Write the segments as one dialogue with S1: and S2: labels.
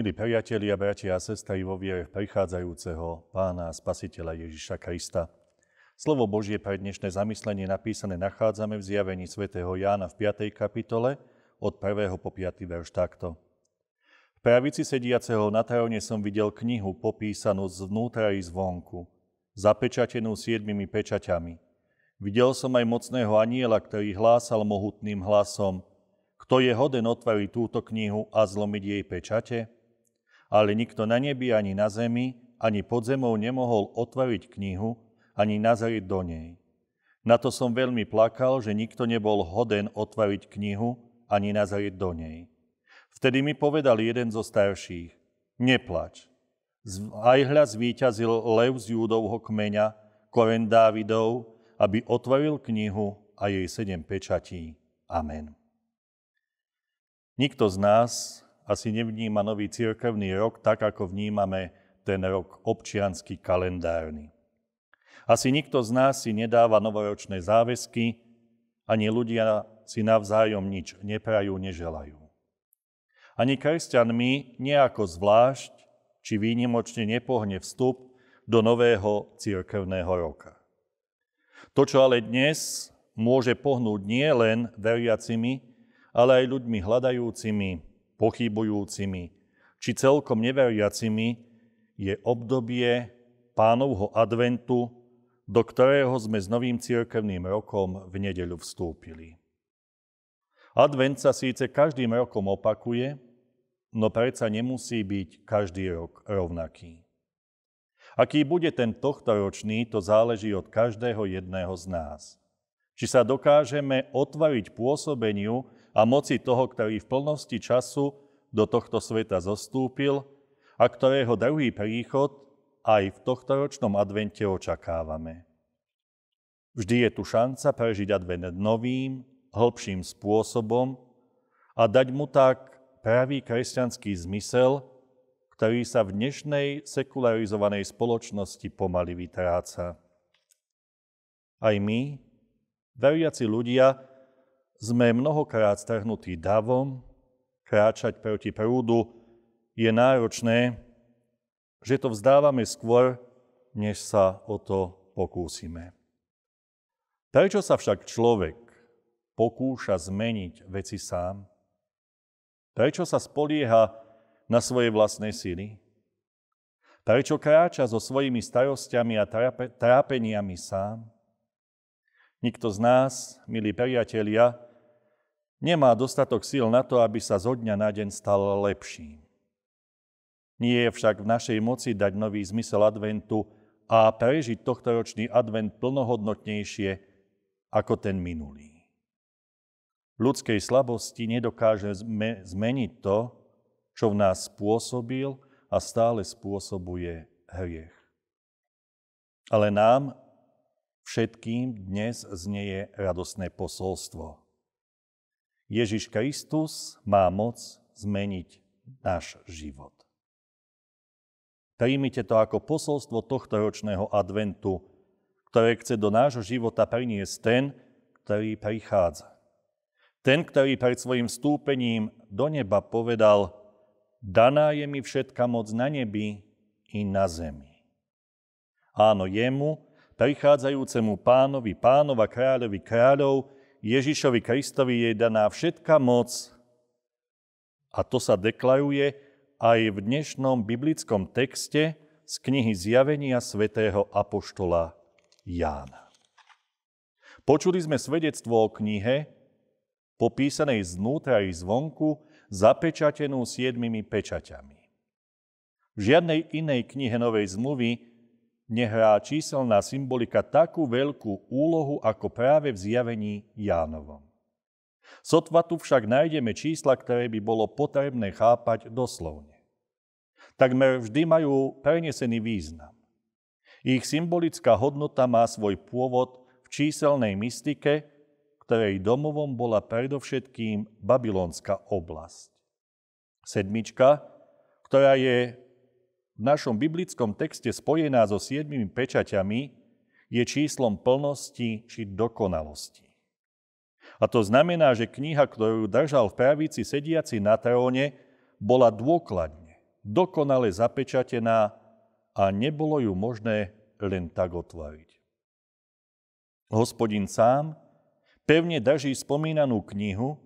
S1: Milí priatelia, bratia a sestry vo viere prichádzajúceho pána a spasiteľa Ježiša Krista. Slovo Božie pre dnešné zamyslenie napísané nachádzame v zjavení svätého Jána v 5. kapitole od 1. po 5. verš takto. V pravici sediaceho na tróne som videl knihu popísanú zvnútra i zvonku, zapečatenú siedmimi pečaťami. Videl som aj mocného aniela, ktorý hlásal mohutným hlasom – kto je hoden otvoriť túto knihu a zlomiť jej pečate, ale nikto na nebi ani na zemi, ani pod zemou nemohol otvoriť knihu, ani nazrieť do nej. Na to som veľmi plakal, že nikto nebol hoden otvoriť knihu, ani nazrieť do nej. Vtedy mi povedal jeden zo starších, neplač. Aj hľa zvíťazil lev z júdovho kmeňa, koren Dávidov, aby otvoril knihu a jej sedem pečatí. Amen. Nikto z nás asi nevníma nový cirkevný rok tak, ako vnímame ten rok občiansky kalendárny. Asi nikto z nás si nedáva novoročné záväzky, ani ľudia si navzájom nič neprajú, neželajú. Ani kresťanmi nejako zvlášť či výnimočne nepohne vstup do nového církevného roka. To, čo ale dnes môže pohnúť nie len veriacimi, ale aj ľuďmi hľadajúcimi pochybujúcimi či celkom neveriacimi, je obdobie pánovho adventu, do ktorého sme s novým cirkevným rokom v nedeľu vstúpili. Advent sa síce každým rokom opakuje, no predsa nemusí byť každý rok rovnaký. Aký bude ten tohtoročný, to záleží od každého jedného z nás. Či sa dokážeme otvoriť pôsobeniu a moci toho, ktorý v plnosti času do tohto sveta zostúpil a ktorého druhý príchod aj v ročnom advente očakávame. Vždy je tu šanca prežiť advent novým, hĺbším spôsobom a dať mu tak pravý kresťanský zmysel, ktorý sa v dnešnej sekularizovanej spoločnosti pomaly vytráca. Aj my, veriaci ľudia, sme mnohokrát strhnutí davom, kráčať proti prúdu je náročné, že to vzdávame skôr, než sa o to pokúsime. Prečo sa však človek pokúša zmeniť veci sám? Prečo sa spolieha na svoje vlastné sily? Prečo kráča so svojimi starostiami a trápeniami sám? Nikto z nás, milí priatelia, nemá dostatok síl na to, aby sa zo dňa na deň stal lepším. Nie je však v našej moci dať nový zmysel adventu a prežiť ročný advent plnohodnotnejšie ako ten minulý. V ľudskej slabosti nedokáže zmeniť to, čo v nás spôsobil a stále spôsobuje hriech. Ale nám všetkým dnes znieje radosné posolstvo. Ježiš Kristus má moc zmeniť náš život. Príjmite to ako posolstvo tohto ročného adventu, ktoré chce do nášho života priniesť ten, ktorý prichádza. Ten, ktorý pred svojim stúpením do neba povedal, daná je mi všetka moc na nebi i na zemi. Áno, jemu, prichádzajúcemu pánovi pánova a kráľovi kráľov, Ježišovi Kristovi je daná všetká moc a to sa deklaruje aj v dnešnom biblickom texte z knihy Zjavenia svätého Apoštola Jána. Počuli sme svedectvo o knihe, popísanej znútra i zvonku, zapečatenú siedmimi pečaťami. V žiadnej inej knihe Novej zmluvy nehrá číselná symbolika takú veľkú úlohu ako práve v zjavení Jánovom. Sotva tu však nájdeme čísla, ktoré by bolo potrebné chápať doslovne. Takmer vždy majú prenesený význam. Ich symbolická hodnota má svoj pôvod v číselnej mystike, ktorej domovom bola predovšetkým babylonská oblasť. Sedmička, ktorá je v našom biblickom texte spojená so siedmimi pečaťami je číslom plnosti či dokonalosti. A to znamená, že kniha, ktorú držal v pravici sediaci na tróne, bola dôkladne, dokonale zapečatená a nebolo ju možné len tak otvoriť. Hospodin sám pevne drží spomínanú knihu,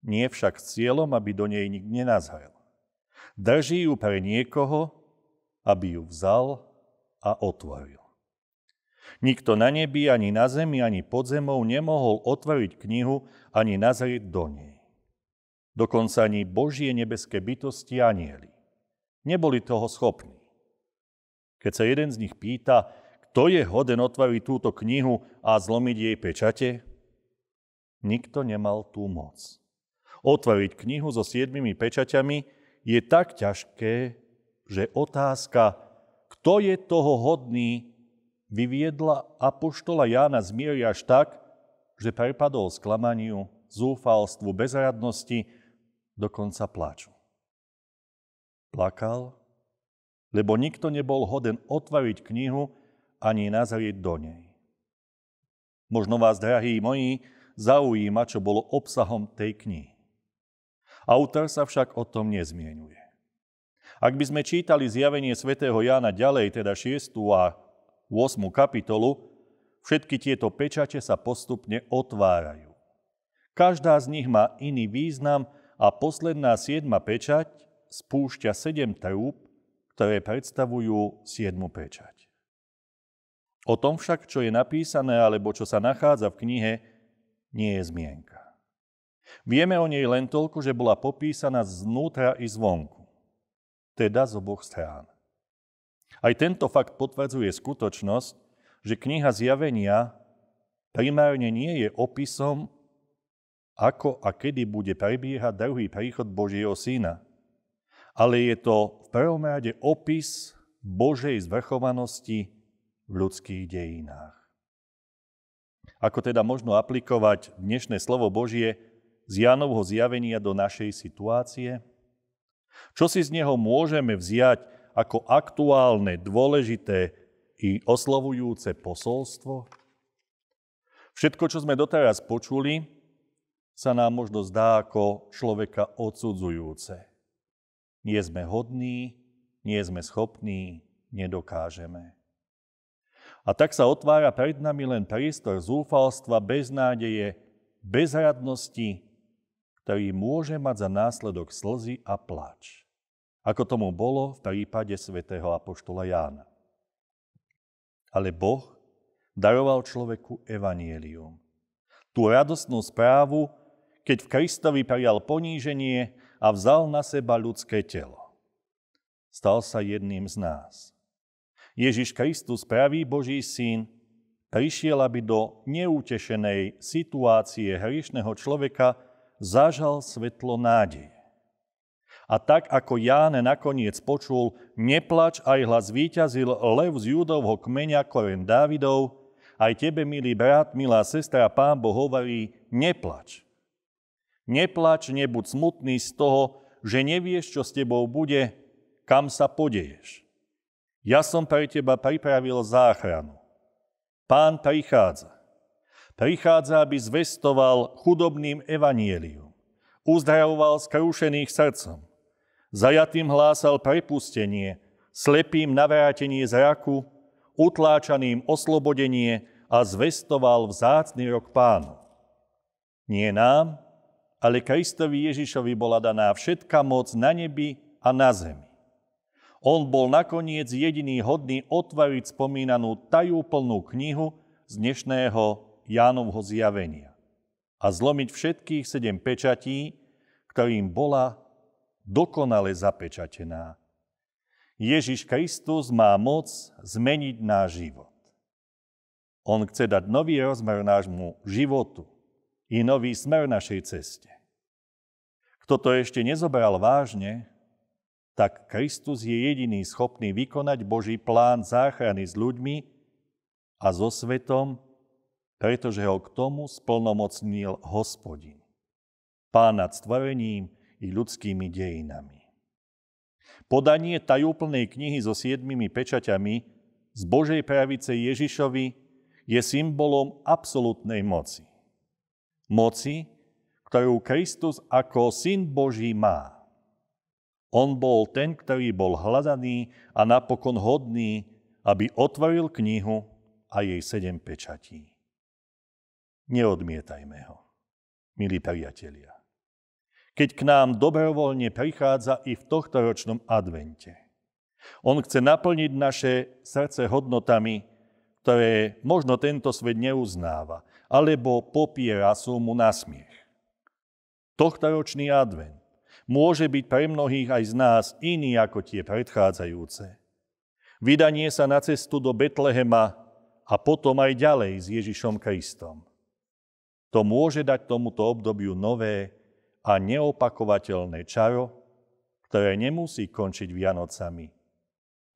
S1: nie však s cieľom, aby do nej nik nenazhajal. Drží ju pre niekoho, aby ju vzal a otvoril. Nikto na nebi, ani na zemi, ani pod zemou nemohol otvoriť knihu, ani nazrieť do nej. Dokonca ani Božie nebeské bytosti anieli. Neboli toho schopní. Keď sa jeden z nich pýta, kto je hoden otvoriť túto knihu a zlomiť jej pečate, nikto nemal tú moc. Otvoriť knihu so siedmimi pečaťami je tak ťažké, že otázka, kto je toho hodný, vyviedla apoštola Jána z miery až tak, že prepadol sklamaniu, zúfalstvu, bezradnosti, dokonca pláču. Plakal, lebo nikto nebol hoden otvoriť knihu ani nazrieť do nej. Možno vás, drahí moji, zaujíma, čo bolo obsahom tej knihy. Autor sa však o tom nezmienuje. Ak by sme čítali zjavenie svätého Jána ďalej, teda 6. a 8. kapitolu, všetky tieto pečate sa postupne otvárajú. Každá z nich má iný význam a posledná siedma pečať spúšťa sedem trúb, ktoré predstavujú siedmu pečať. O tom však, čo je napísané alebo čo sa nachádza v knihe, nie je zmienka. Vieme o nej len toľko, že bola popísaná znútra i zvonku teda z oboch strán. Aj tento fakt potvrdzuje skutočnosť, že kniha zjavenia primárne nie je opisom, ako a kedy bude prebiehať druhý príchod Božieho Syna, ale je to v prvom rade opis Božej zvrchovanosti v ľudských dejinách. Ako teda možno aplikovať dnešné slovo Božie z Jánovho zjavenia do našej situácie – čo si z neho môžeme vziať ako aktuálne, dôležité i oslovujúce posolstvo? Všetko, čo sme doteraz počuli, sa nám možno zdá ako človeka odsudzujúce. Nie sme hodní, nie sme schopní, nedokážeme. A tak sa otvára pred nami len priestor zúfalstva, beznádeje, bezradnosti, ktorý môže mať za následok slzy a pláč, ako tomu bolo v prípade svätého apoštola Jána. Ale Boh daroval človeku evanielium, tú radostnú správu, keď v Kristovi prijal poníženie a vzal na seba ľudské telo. Stal sa jedným z nás. Ježiš Kristus, pravý Boží syn, prišiel, aby do neutešenej situácie hriešného človeka zažal svetlo nádeje. A tak ako Ján nakoniec počul, neplač aj hlas víťazil lev z judovho kmeňa koren Dávidov, aj tebe, milý brat, milá sestra, pán Boh hovorí, neplač. Neplač, nebuď smutný z toho, že nevieš, čo s tebou bude, kam sa podeješ. Ja som pre teba pripravil záchranu. Pán prichádza prichádza, aby zvestoval chudobným evanieliu. Uzdravoval skrušených srdcom. Zajatým hlásal prepustenie, slepým navrátenie zraku, utláčaným oslobodenie a zvestoval vzácný rok pánu. Nie nám, ale Kristovi Ježišovi bola daná všetka moc na nebi a na zemi. On bol nakoniec jediný hodný otvoriť spomínanú tajúplnú knihu z dnešného Jánovho zjavenia a zlomiť všetkých sedem pečatí, ktorým bola dokonale zapečatená. Ježiš Kristus má moc zmeniť náš život. On chce dať nový rozmer nášmu životu i nový smer našej ceste. Kto to ešte nezobral vážne, tak Kristus je jediný schopný vykonať Boží plán záchrany s ľuďmi a so svetom, pretože ho k tomu splnomocnil hospodin. Pán nad stvorením i ľudskými dejinami. Podanie tajúplnej knihy so siedmimi pečaťami z Božej pravice Ježišovi je symbolom absolútnej moci. Moci, ktorú Kristus ako Syn Boží má. On bol ten, ktorý bol hľadaný a napokon hodný, aby otvoril knihu a jej sedem pečatí neodmietajme ho, milí priatelia. Keď k nám dobrovoľne prichádza i v ročnom advente. On chce naplniť naše srdce hodnotami, ktoré možno tento svet neuznáva, alebo popiera sú mu nasmiech. Tohtoročný advent môže byť pre mnohých aj z nás iný ako tie predchádzajúce. Vydanie sa na cestu do Betlehema a potom aj ďalej s Ježišom Kristom. To môže dať tomuto obdobiu nové a neopakovateľné čaro, ktoré nemusí končiť Vianocami,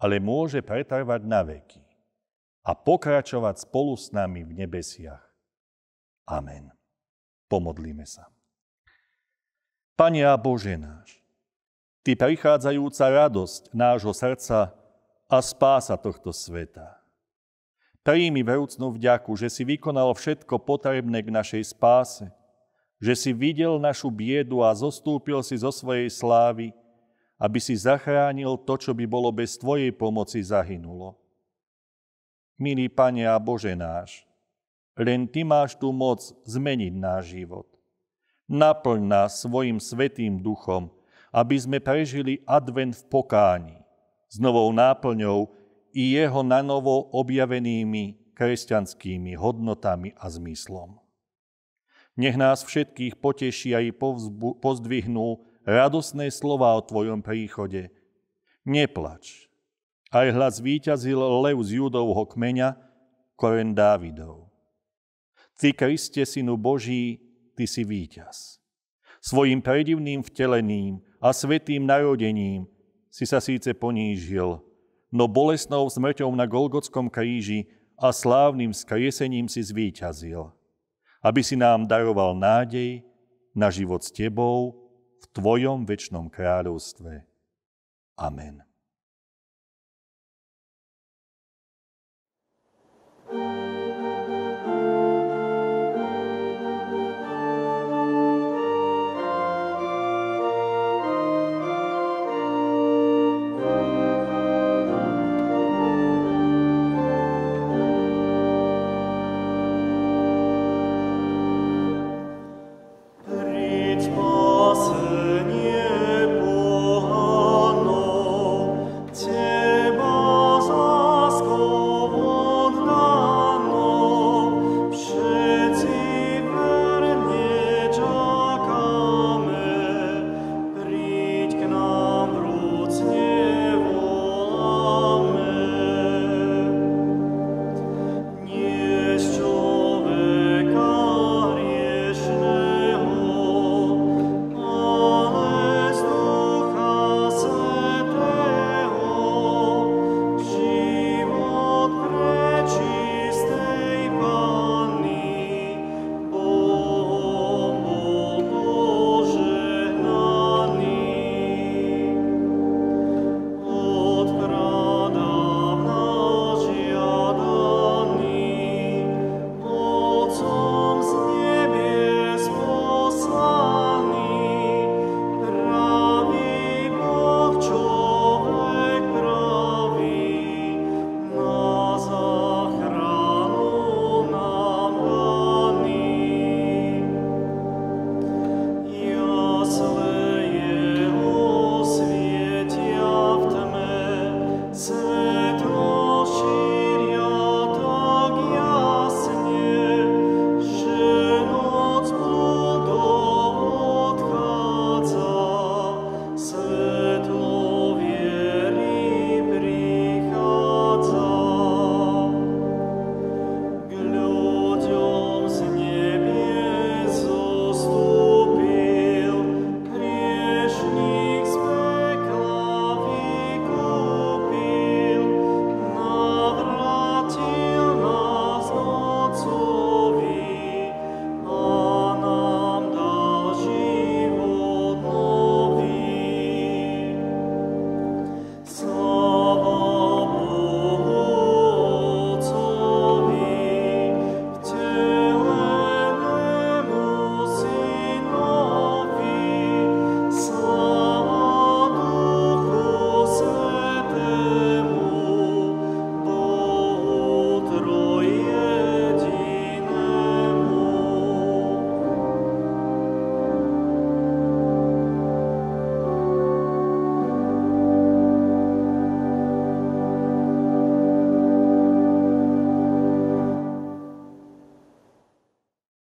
S1: ale môže pretrvať na veky a pokračovať spolu s nami v nebesiach. Amen. Pomodlíme sa. Pane a Bože náš, Ty prichádzajúca radosť nášho srdca a spása tohto sveta. Príjmi vrúcnú vďaku, že si vykonal všetko potrebné k našej spáse, že si videl našu biedu a zostúpil si zo svojej slávy, aby si zachránil to, čo by bolo bez Tvojej pomoci zahynulo. Milý Pane a Bože náš, len Ty máš tú moc zmeniť náš život. Naplň nás svojim svetým duchom, aby sme prežili advent v pokáni, s novou náplňou, i jeho nanovo objavenými kresťanskými hodnotami a zmyslom. Nech nás všetkých a i povzbu- pozdvihnú radosné slova o Tvojom príchode. Neplač. Aj hľad zvíťazil lev z judovho kmeňa, koren Dávidov. Ty, Kriste, Synu Boží, Ty si víťaz. Svojim predivným vtelením a svetým narodením si sa síce ponížil, no bolestnou smrťou na Golgotskom kríži a slávnym skriesením si zvíťazil, aby si nám daroval nádej na život s Tebou v Tvojom väčšnom kráľovstve. Amen.